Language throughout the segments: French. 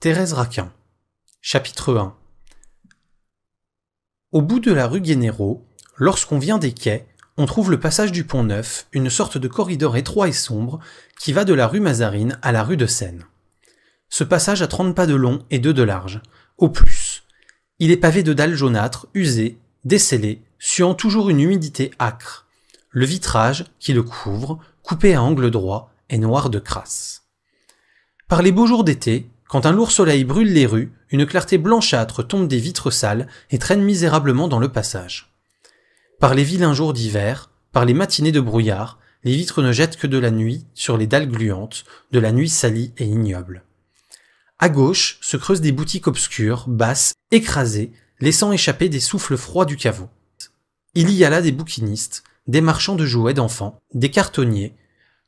Thérèse Raquin. Chapitre 1 Au bout de la rue Guénéraud, lorsqu'on vient des quais, on trouve le passage du Pont Neuf, une sorte de corridor étroit et sombre qui va de la rue Mazarine à la rue de Seine. Ce passage a 30 pas de long et deux de large, au plus. Il est pavé de dalles jaunâtres, usées, décellées, suant toujours une humidité âcre. Le vitrage, qui le couvre, coupé à angle droit, est noir de crasse. Par les beaux jours d'été, quand un lourd soleil brûle les rues, une clarté blanchâtre tombe des vitres sales et traîne misérablement dans le passage. Par les vilains jours d'hiver, par les matinées de brouillard, les vitres ne jettent que de la nuit sur les dalles gluantes, de la nuit salie et ignoble. À gauche se creusent des boutiques obscures, basses, écrasées, laissant échapper des souffles froids du caveau. Il y a là des bouquinistes, des marchands de jouets d'enfants, des cartonniers,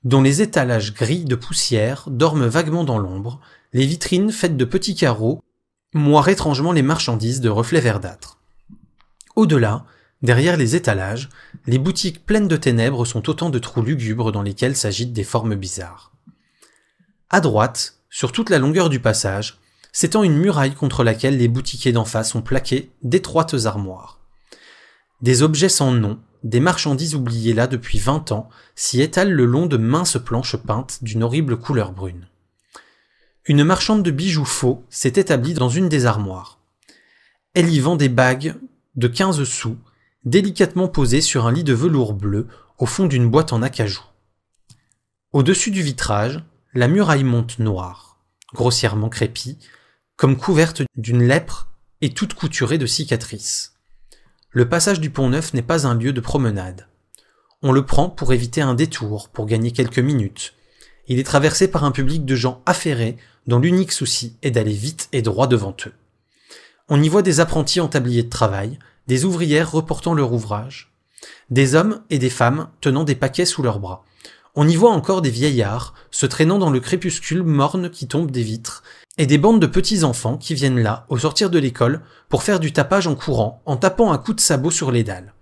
dont les étalages gris de poussière dorment vaguement dans l'ombre, les vitrines faites de petits carreaux moirent étrangement les marchandises de reflets verdâtres. Au-delà, derrière les étalages, les boutiques pleines de ténèbres sont autant de trous lugubres dans lesquels s'agitent des formes bizarres. À droite, sur toute la longueur du passage, s'étend une muraille contre laquelle les boutiquiers d'en face ont plaqué d'étroites armoires. Des objets sans nom, des marchandises oubliées là depuis vingt ans s'y étalent le long de minces planches peintes d'une horrible couleur brune. Une marchande de bijoux faux s'est établie dans une des armoires. Elle y vend des bagues de 15 sous, délicatement posées sur un lit de velours bleu au fond d'une boîte en acajou. Au-dessus du vitrage, la muraille monte noire, grossièrement crépie, comme couverte d'une lèpre et toute couturée de cicatrices. Le passage du Pont Neuf n'est pas un lieu de promenade. On le prend pour éviter un détour, pour gagner quelques minutes. Il est traversé par un public de gens affairés dont l'unique souci est d'aller vite et droit devant eux. On y voit des apprentis en tablier de travail, des ouvrières reportant leur ouvrage, des hommes et des femmes tenant des paquets sous leurs bras. On y voit encore des vieillards se traînant dans le crépuscule morne qui tombe des vitres et des bandes de petits-enfants qui viennent là, au sortir de l'école, pour faire du tapage en courant, en tapant un coup de sabot sur les dalles.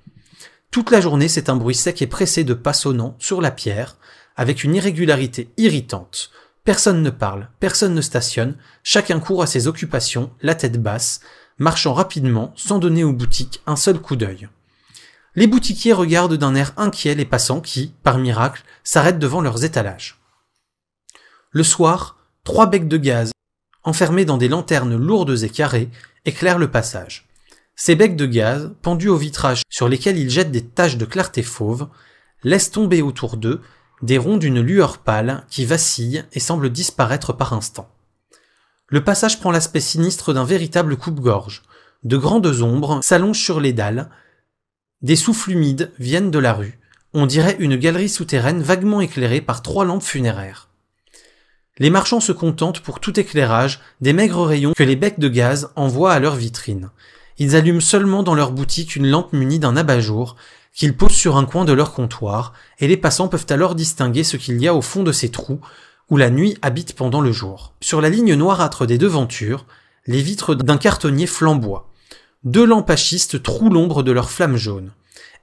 Toute la journée, c'est un bruit sec et pressé de pas sonnant sur la pierre, avec une irrégularité irritante. Personne ne parle, personne ne stationne, chacun court à ses occupations, la tête basse, marchant rapidement, sans donner aux boutiques un seul coup d'œil. Les boutiquiers regardent d'un air inquiet les passants qui, par miracle, s'arrêtent devant leurs étalages. Le soir, trois becs de gaz, enfermés dans des lanternes lourdes et carrées, éclairent le passage. Ces becs de gaz, pendus au vitrage sur lesquels ils jettent des taches de clarté fauve, laissent tomber autour d'eux des ronds d'une lueur pâle qui vacille et semble disparaître par instant. Le passage prend l'aspect sinistre d'un véritable coupe-gorge. De grandes ombres s'allongent sur les dalles, des souffles humides viennent de la rue, on dirait une galerie souterraine vaguement éclairée par trois lampes funéraires les marchands se contentent pour tout éclairage des maigres rayons que les becs de gaz envoient à leurs vitrines. Ils allument seulement dans leur boutique une lampe munie d'un abat-jour qu'ils posent sur un coin de leur comptoir, et les passants peuvent alors distinguer ce qu'il y a au fond de ces trous où la nuit habite pendant le jour. Sur la ligne noirâtre des devantures, les vitres d'un cartonnier flamboient. Deux lampes à trouent l'ombre de leur flamme jaune.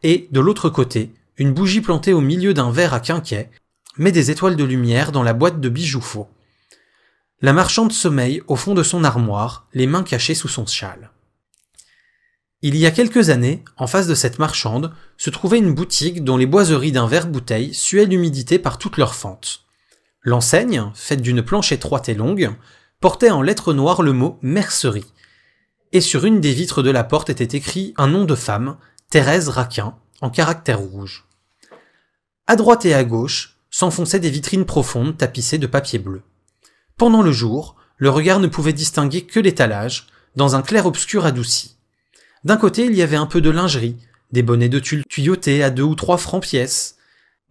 Et, de l'autre côté, une bougie plantée au milieu d'un verre à quinquet met des étoiles de lumière dans la boîte de bijoux faux. La marchande sommeille au fond de son armoire, les mains cachées sous son châle. Il y a quelques années, en face de cette marchande, se trouvait une boutique dont les boiseries d'un verre bouteille suaient l'humidité par toutes leurs fentes. L'enseigne, faite d'une planche étroite et longue, portait en lettres noires le mot mercerie. Et sur une des vitres de la porte était écrit un nom de femme, Thérèse Raquin, en caractères rouges. À droite et à gauche, s'enfonçaient des vitrines profondes tapissées de papier bleu. Pendant le jour, le regard ne pouvait distinguer que l'étalage, dans un clair-obscur adouci. D'un côté, il y avait un peu de lingerie, des bonnets de tulle tuyautés à deux ou trois francs pièces,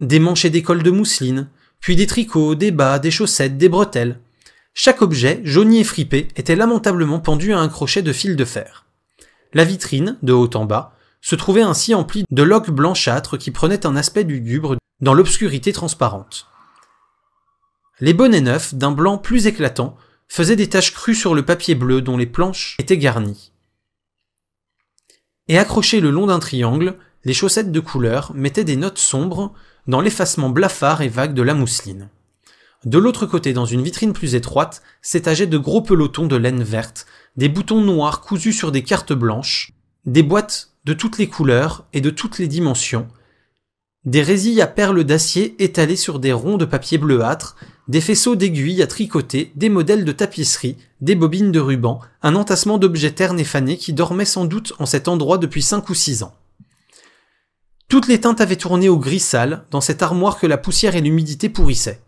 des manches et des cols de mousseline, puis des tricots, des bas, des chaussettes, des bretelles. Chaque objet, jauni et fripé, était lamentablement pendu à un crochet de fil de fer. La vitrine, de haut en bas, se trouvait ainsi emplie de loques blanchâtres qui prenaient un aspect lugubre dans l'obscurité transparente. Les bonnets neufs, d'un blanc plus éclatant, faisaient des taches crues sur le papier bleu dont les planches étaient garnies. Et accrochées le long d'un triangle, les chaussettes de couleur mettaient des notes sombres dans l'effacement blafard et vague de la mousseline. De l'autre côté, dans une vitrine plus étroite, s'étageaient de gros pelotons de laine verte, des boutons noirs cousus sur des cartes blanches, des boîtes de toutes les couleurs et de toutes les dimensions, des résilles à perles d'acier étalées sur des ronds de papier bleuâtre, des faisceaux d'aiguilles à tricoter, des modèles de tapisserie, des bobines de ruban, un entassement d'objets ternes et fanés qui dormaient sans doute en cet endroit depuis cinq ou six ans. Toutes les teintes avaient tourné au gris sale, dans cette armoire que la poussière et l'humidité pourrissaient.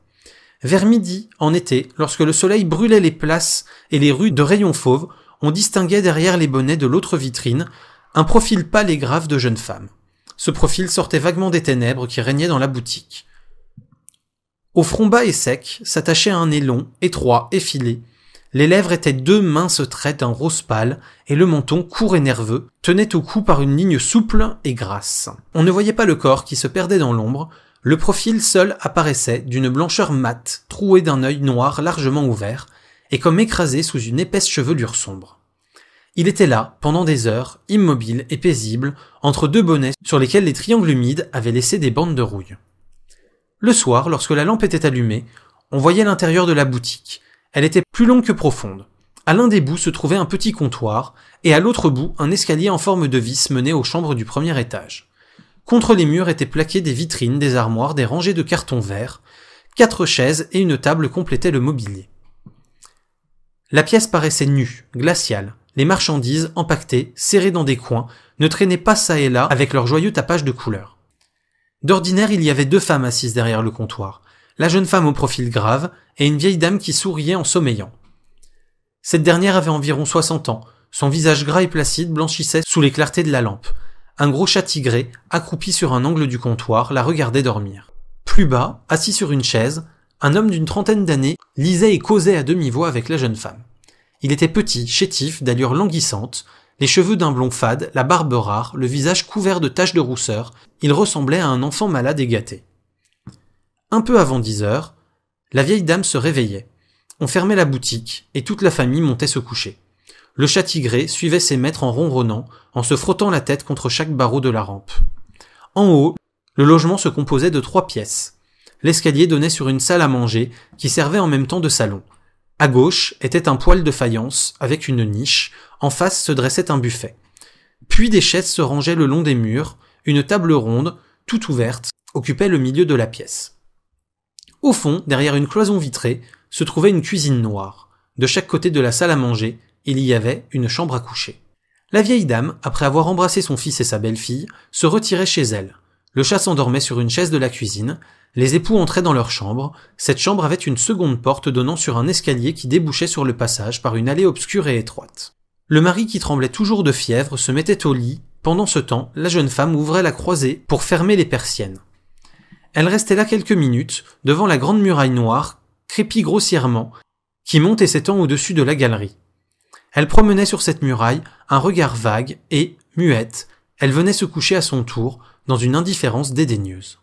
Vers midi, en été, lorsque le soleil brûlait les places et les rues de rayons fauves, on distinguait derrière les bonnets de l'autre vitrine un profil pâle et grave de jeune femme. Ce profil sortait vaguement des ténèbres qui régnaient dans la boutique. Au front bas et sec s'attachait un nez long, étroit, effilé. Les lèvres étaient deux minces traits d'un rose pâle, et le menton, court et nerveux, tenait au cou par une ligne souple et grasse. On ne voyait pas le corps qui se perdait dans l'ombre, le profil seul apparaissait d'une blancheur mate, trouée d'un œil noir largement ouvert, et comme écrasé sous une épaisse chevelure sombre. Il était là, pendant des heures, immobile et paisible, entre deux bonnets sur lesquels les triangles humides avaient laissé des bandes de rouille. Le soir, lorsque la lampe était allumée, on voyait l'intérieur de la boutique. Elle était plus longue que profonde. À l'un des bouts se trouvait un petit comptoir, et à l'autre bout un escalier en forme de vis menait aux chambres du premier étage. Contre les murs étaient plaquées des vitrines, des armoires, des rangées de cartons verts, quatre chaises et une table complétaient le mobilier. La pièce paraissait nue, glaciale, les marchandises, empaquetées, serrées dans des coins, ne traînaient pas ça et là avec leur joyeux tapage de couleurs. D'ordinaire, il y avait deux femmes assises derrière le comptoir, la jeune femme au profil grave et une vieille dame qui souriait en sommeillant. Cette dernière avait environ 60 ans, son visage gras et placide blanchissait sous les clartés de la lampe. Un gros chat tigré, accroupi sur un angle du comptoir, la regardait dormir. Plus bas, assis sur une chaise, un homme d'une trentaine d'années lisait et causait à demi-voix avec la jeune femme. Il était petit, chétif, d'allure languissante, les cheveux d'un blond fade, la barbe rare, le visage couvert de taches de rousseur, il ressemblait à un enfant malade et gâté. Un peu avant dix heures, la vieille dame se réveillait. On fermait la boutique, et toute la famille montait se coucher. Le chat tigré suivait ses maîtres en ronronnant, en se frottant la tête contre chaque barreau de la rampe. En haut, le logement se composait de trois pièces. L'escalier donnait sur une salle à manger, qui servait en même temps de salon, à gauche était un poêle de faïence avec une niche, en face se dressait un buffet. Puis des chaises se rangeaient le long des murs, une table ronde, toute ouverte, occupait le milieu de la pièce. Au fond, derrière une cloison vitrée, se trouvait une cuisine noire. De chaque côté de la salle à manger, il y avait une chambre à coucher. La vieille dame, après avoir embrassé son fils et sa belle-fille, se retirait chez elle, le chat s'endormait sur une chaise de la cuisine, les époux entraient dans leur chambre, cette chambre avait une seconde porte donnant sur un escalier qui débouchait sur le passage par une allée obscure et étroite. Le mari qui tremblait toujours de fièvre se mettait au lit, pendant ce temps, la jeune femme ouvrait la croisée pour fermer les persiennes. Elle restait là quelques minutes, devant la grande muraille noire, crépie grossièrement, qui montait et s'étend au-dessus de la galerie. Elle promenait sur cette muraille un regard vague et, muette, elle venait se coucher à son tour, dans une indifférence dédaigneuse.